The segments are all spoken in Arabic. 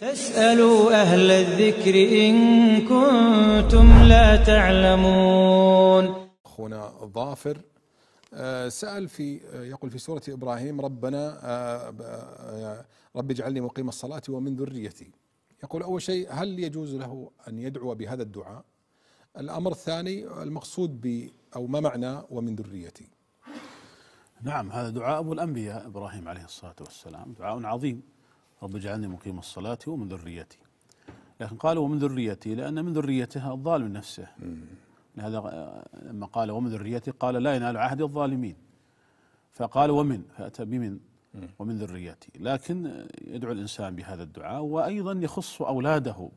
فاسألوا أهل الذكر إن كنتم لا تعلمون أخونا ظافر آه، سأل في آه، يقول في سورة إبراهيم ربنا آه، رب اجعلني مقيم الصلاة ومن ذريتي يقول أول شيء هل يجوز له أن يدعو بهذا الدعاء الأمر الثاني المقصود ب أو ما معنى ومن ذريتي نعم هذا دعاء أبو الأنبياء إبراهيم عليه الصلاة والسلام دعاء عظيم رب اجعلني مقيم الصلاة ومن ذريتي لكن قال ومن ذريتي لأن من ذريتها الظالم نفسه لهذا آه، لما قال ومن ذريتي قال لا ينال عهد الظالمين فقال ومن فأتى بمن ومن ذريتي لكن آه، يدعو الإنسان بهذا الدعاء وأيضا يخص أولاده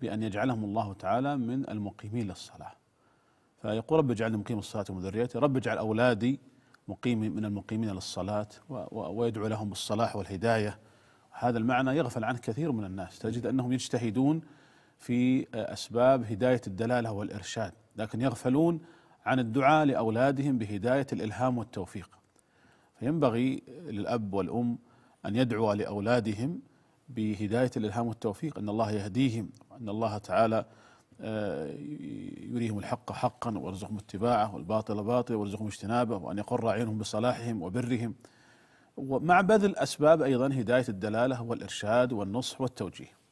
بأن يجعلهم الله تعالى من المقيمين للصلاة فيقول رب اجعلني مقيم الصلاة ومن ذريتي رب اجعل أولادي مقيم من المقيمين للصلاة ويدعو لهم بالصلاح والهداية هذا المعنى يغفل عنه كثير من الناس تجد أنهم يجتهدون في أسباب هداية الدلالة والإرشاد لكن يغفلون عن الدعاء لأولادهم بهداية الإلهام والتوفيق فينبغي للأب والأم أن يدعوا لأولادهم بهداية الإلهام والتوفيق أن الله يهديهم أن الله تعالى آه، يريهم الحق حقا وارزقهم اتباعه والباطل باطلا وارزقهم اجتنابه وأن يقر عينهم بصلاحهم وبرهم ومع بذل أسباب أيضا هداية الدلالة والإرشاد والنصح والتوجيه